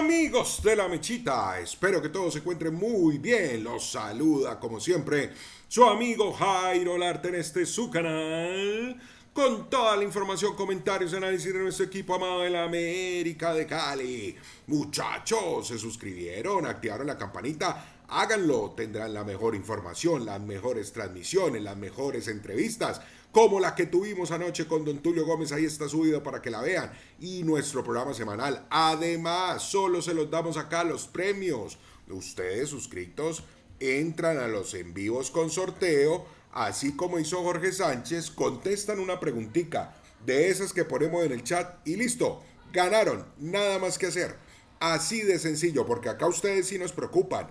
Amigos de la mechita, espero que todos se encuentren muy bien. Los saluda como siempre su amigo Jairo Larte en este su canal. Con toda la información, comentarios, análisis de nuestro equipo amado de la América de Cali. Muchachos, se suscribieron, activaron la campanita háganlo, tendrán la mejor información, las mejores transmisiones, las mejores entrevistas, como la que tuvimos anoche con Don Tulio Gómez, ahí está subido para que la vean, y nuestro programa semanal. Además, solo se los damos acá los premios. Ustedes, suscritos, entran a los en vivos con sorteo, así como hizo Jorge Sánchez, contestan una preguntita de esas que ponemos en el chat y listo, ganaron, nada más que hacer. Así de sencillo, porque acá ustedes sí nos preocupan.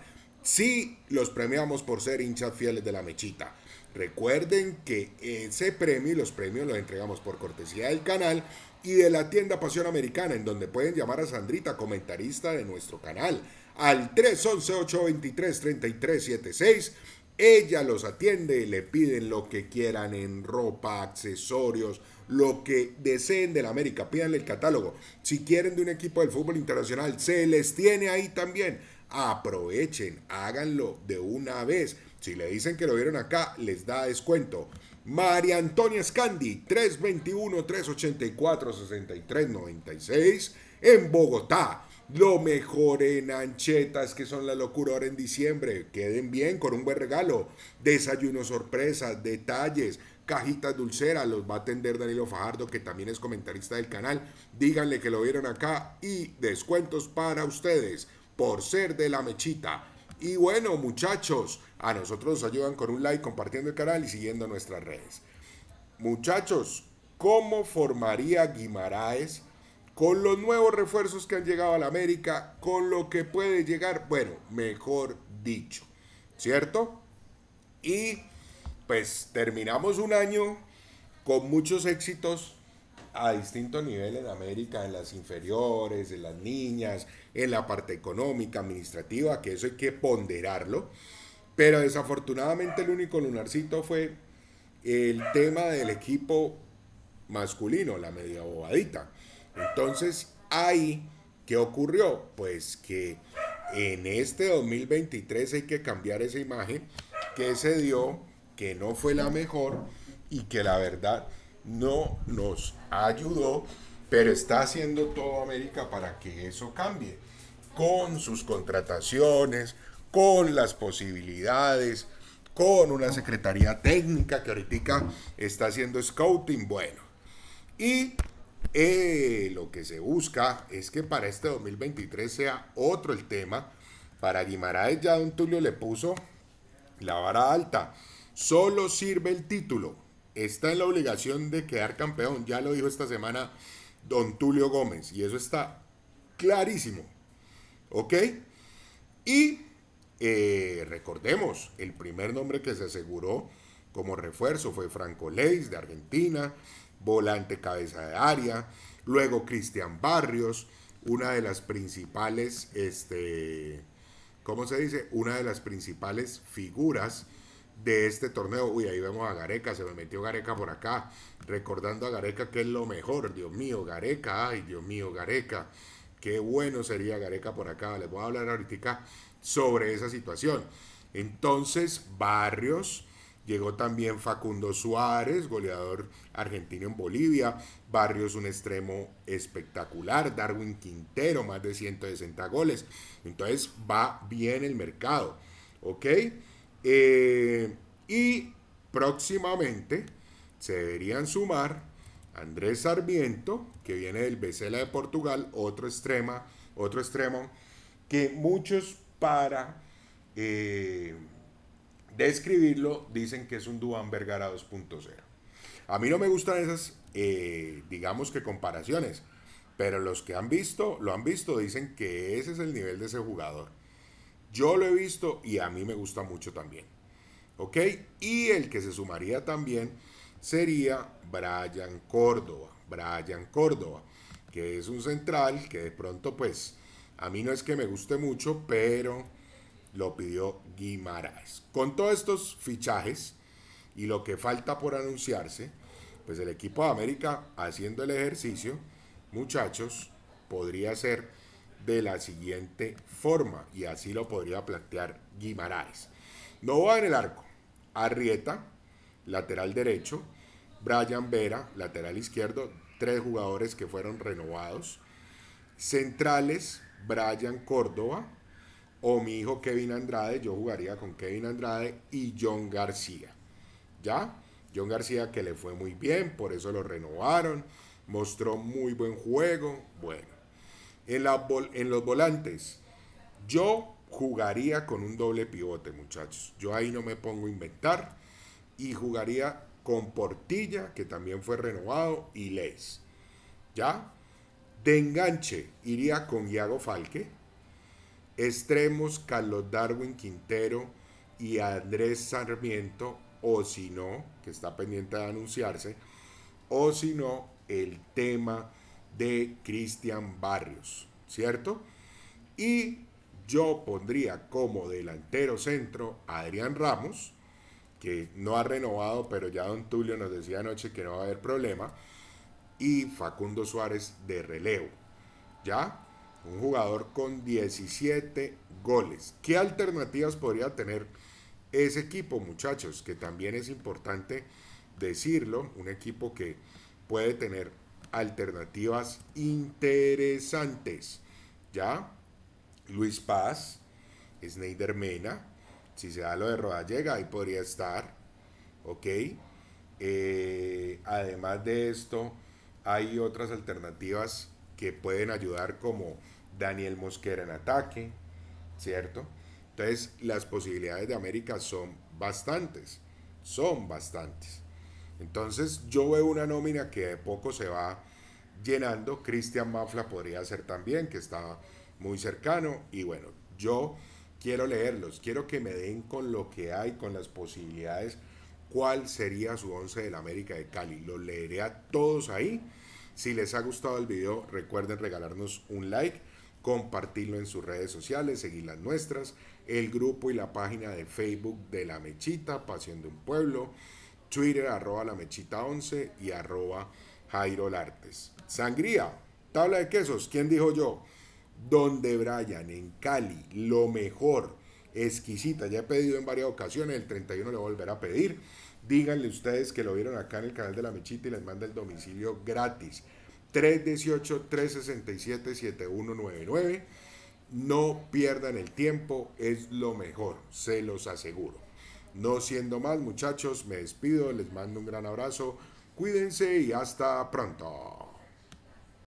Sí, los premiamos por ser hinchas fieles de la mechita. Recuerden que ese premio y los premios los entregamos por cortesía del canal y de la tienda Pasión Americana, en donde pueden llamar a Sandrita, comentarista de nuestro canal, al 311-823-3376. Ella los atiende, le piden lo que quieran en ropa, accesorios, lo que deseen de la América. Pídanle el catálogo. Si quieren de un equipo del fútbol internacional, se les tiene ahí también aprovechen, háganlo de una vez. Si le dicen que lo vieron acá, les da descuento. María Antonia Scandi, 321-384-6396 en Bogotá. Lo mejor en anchetas, que son la locura ahora en diciembre. Queden bien con un buen regalo. Desayuno sorpresa, detalles, cajitas dulceras. Los va a atender Danilo Fajardo, que también es comentarista del canal. Díganle que lo vieron acá y descuentos para ustedes por ser de la mechita. Y bueno, muchachos, a nosotros nos ayudan con un like, compartiendo el canal y siguiendo nuestras redes. Muchachos, ¿cómo formaría Guimaraes con los nuevos refuerzos que han llegado a la América, con lo que puede llegar? Bueno, mejor dicho, ¿cierto? Y pues terminamos un año con muchos éxitos, a distinto nivel en América, en las inferiores, en las niñas, en la parte económica, administrativa, que eso hay que ponderarlo. Pero desafortunadamente el único lunarcito fue el tema del equipo masculino, la media bobadita. Entonces, ahí, ¿qué ocurrió? Pues que en este 2023 hay que cambiar esa imagen que se dio, que no fue la mejor y que la verdad no nos ayudó, pero está haciendo todo América para que eso cambie, con sus contrataciones, con las posibilidades, con una secretaría técnica que ahorita está haciendo scouting, bueno. Y eh, lo que se busca es que para este 2023 sea otro el tema. Para Guimaraes ya Don Tulio le puso la vara alta. Solo sirve el título, está en la obligación de quedar campeón. Ya lo dijo esta semana don Tulio Gómez y eso está clarísimo. ¿Ok? Y eh, recordemos, el primer nombre que se aseguró como refuerzo fue Franco Leis de Argentina, volante cabeza de área, luego Cristian Barrios, una de las principales, este, ¿cómo se dice? Una de las principales figuras de este torneo. Uy, ahí vemos a Gareca, se me metió Gareca por acá, recordando a Gareca que es lo mejor, Dios mío, Gareca, ay, Dios mío, Gareca, qué bueno sería Gareca por acá. Les voy a hablar ahorita sobre esa situación. Entonces, Barrios, llegó también Facundo Suárez, goleador argentino en Bolivia, Barrios un extremo espectacular, Darwin Quintero, más de 160 goles. Entonces va bien el mercado, ¿ok? Eh, y próximamente se deberían sumar Andrés Sarmiento, que viene del Becela de Portugal, otro extrema, otro extremo, que muchos para eh, describirlo dicen que es un Duan Vergara 2.0. A mí no me gustan esas, eh, digamos que comparaciones, pero los que han visto, lo han visto, dicen que ese es el nivel de ese jugador. Yo lo he visto y a mí me gusta mucho también. ¿Ok? Y el que se sumaría también sería Brian Córdoba. Brian Córdoba, que es un central que de pronto pues a mí no es que me guste mucho, pero lo pidió Guimaraes. Con todos estos fichajes y lo que falta por anunciarse, pues el equipo de América haciendo el ejercicio, muchachos, podría ser de la siguiente forma, y así lo podría plantear Guimaraes. va en el arco, Arrieta, lateral derecho, Brian Vera, lateral izquierdo, tres jugadores que fueron renovados. Centrales, Brian Córdoba, o mi hijo Kevin Andrade, yo jugaría con Kevin Andrade y John García. ¿Ya? John García que le fue muy bien, por eso lo renovaron, mostró muy buen juego, bueno. En, los volantes, yo jugaría con un doble pivote, muchachos. Yo ahí no me pongo a inventar. Y jugaría con Portilla, que también fue renovado, y Les. ¿Ya? De enganche, iría con Iago Falque. Extremos, Carlos Darwin Quintero y Andrés Sarmiento, o si no, que está pendiente de anunciarse, o si no, el tema de Cristian Barrios, ¿cierto? Y yo pondría como delantero centro a Adrián Ramos, que no ha renovado, pero ya Don Tulio nos decía anoche que no va a haber problema, y Facundo Suárez de relevo, ¿ya? Un jugador con 17 goles. ¿Qué alternativas podría tener ese equipo, muchachos? Que también es importante decirlo, un equipo que puede tener alternativas interesantes. ¿Ya? Luis Paz, Sneider Mena, si se da lo de llega, ahí podría estar. ¿Ok? Eh, además de esto, hay otras alternativas que pueden ayudar como Daniel Mosquera en ataque, ¿cierto? Entonces, las posibilidades de América son bastantes, son bastantes. Entonces yo veo una nómina que de poco se va llenando. Cristian Mafla podría ser también, que está muy cercano. Y bueno, yo quiero leerlos, quiero que me den con lo que hay, con las posibilidades, cuál sería su once del América de Cali. Lo leeré a todos ahí. Si les ha gustado el video, recuerden regalarnos un like, compartirlo en sus redes sociales, seguir las nuestras, el grupo y la página de Facebook de La Mechita, Pasión de un Pueblo Twitter, arroba la mechita 11 y arroba Jairo Lartes. Sangría, tabla de quesos, ¿quién dijo yo? Donde Brian, en Cali, lo mejor, exquisita, ya he pedido en varias ocasiones, el 31 le volverá a a pedir. Díganle ustedes que lo vieron acá en el canal de la mechita y les manda el domicilio gratis. 318-367-7199. No pierdan el tiempo, es lo mejor, se los aseguro. No siendo más, muchachos, me despido, les mando un gran abrazo, cuídense y hasta pronto.